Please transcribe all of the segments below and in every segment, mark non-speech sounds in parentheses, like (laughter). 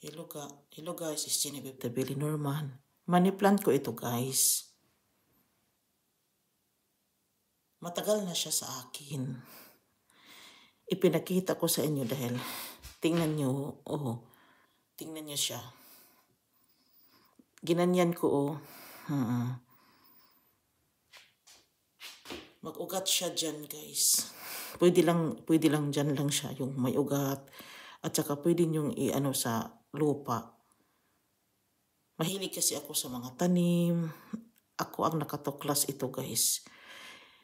Hello, ka. Hello guys, it's Genevieve Tabili Norman. Money plant ko ito guys. Matagal na siya sa akin. Ipinakita ko sa inyo dahil tingnan nyo, oh, tingnan nyo siya. Ginanyan ko, oh. Hmm. Mag-ugat siya dyan guys. Pwede lang, pwede lang dyan lang siya yung may ugat. At saka pwede nyo i-ano sa lupa. Mahilig kasi ako sa mga tanim. Ako ang nakatuklas ito guys.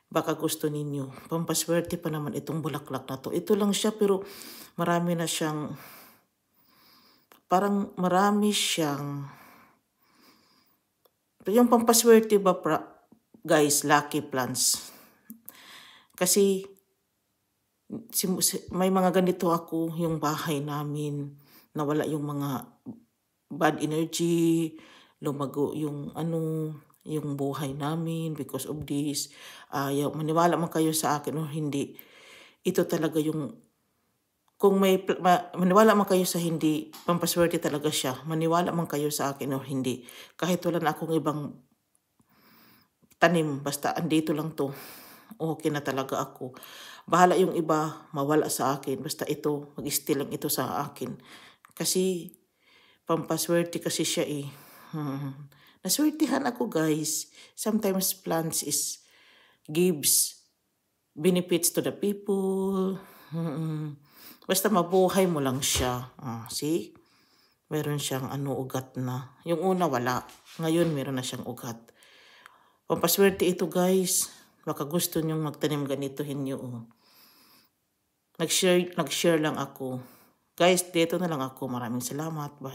Baka gusto ninyo. Pampaswerte pa naman itong bulaklak na to. Ito lang siya pero marami na siyang... Parang marami siyang... Yung pampaswerte ba pra, guys, lucky plants. Kasi may mga ganito ako yung bahay namin nawala yung mga bad energy, lumago yung ano, yung buhay namin because of this. Uh, yung, maniwala man kayo sa akin o hindi, ito talaga yung kung may ma, maniwala man kayo sa hindi, pampaswerte talaga siya. Maniwala man kayo sa akin o hindi. Kahit wala na akong ibang tanim, basta andito lang to. Okay na talaga ako. Bahala yung iba, mawala sa akin. Basta ito, mag-still lang ito sa akin. Kasi, pampaswerte kasi siya eh. Hmm. (laughs) Naswertihan ako guys. Sometimes plants is gives benefits to the people. (laughs) Basta mabuhay mo lang siya. Oh, see? Meron siyang ano ugat na. Yung una wala. Ngayon meron na siyang ugat. Pampaswerte ito guys. Baka gusto niyong magtanim ganito hinyo. Oh. Nag-share nag -share lang ako. Guys, dito na lang ako. Maraming salamat. Bye.